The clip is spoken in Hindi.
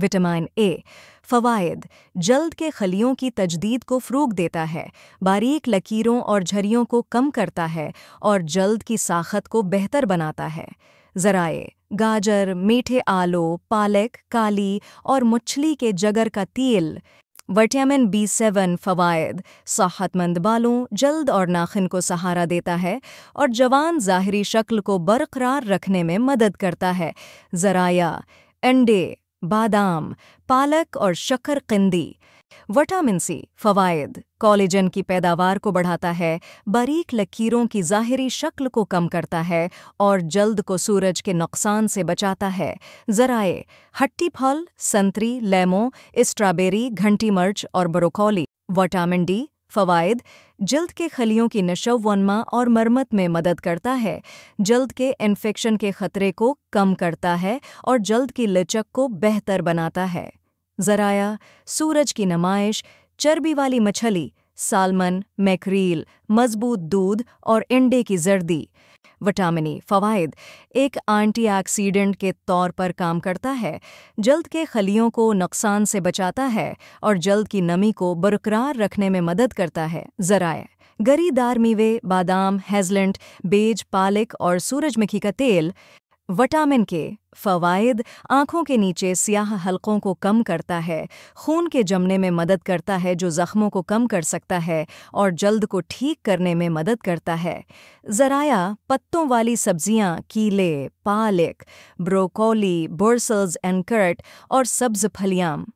विटामिन ए फवायद जल्द के खलियों की तजदीद को फ़रूग देता है बारीक लकीरों और झरियों को कम करता है और जल्द की साखत को बेहतर बनाता है ज़राए गाजर मीठे आलू पालक काली और मछली के जगर का तेल विटामिन बी सेवन फ़वाद सेहतमंद बालों जल्द और नाखिन को सहारा देता है और जवान ज़ाहरी शक्ल को बरकरार रखने में मदद करता है ज़राया अंडे बादाम पालक और किंदी वटामिन सी फवायद कॉलेजन की पैदावार को बढ़ाता है बारीक लकीरों की जाहिरी शक्ल को कम करता है और जल्द को सूरज के नुकसान से बचाता है ज़राए हट्टी फल संतरी लेमो स्ट्रॉबेरी घंटी मर्च और ब्रोकॉली विटामिन डी फवायद जल्द के खलियों की नशोवनमा और मरम्मत में मदद करता है जल्द के इन्फेक्शन के ख़तरे को कम करता है और जल्द की लचक को बेहतर बनाता है ज़राया सूरज की नमाइश चर्बी वाली मछली सालमन मैकरील मजबूत दूध और इंडे की जर्दी विटामिनी e, फ़वाद एक एंटीऑक्सीडेंट के तौर पर काम करता है जल्द के खलियों को नुकसान से बचाता है और जल्द की नमी को बरकरार रखने में मदद करता है ज़राए गरीदार मीवे बादाम हेजलेंट बेज पालक और सूरजमुखी का तेल विटामिन के फ़वाद आँखों के नीचे स्याह हलकों को कम करता है खून के जमने में मदद करता है जो ज़ख्मों को कम कर सकता है और जल्द को ठीक करने में मदद करता है ज़राया पत्तों वाली सब्जियाँ कीले पालक ब्रोकोली बोर्सल्स एंड कर्ट और सब्ज फलियाम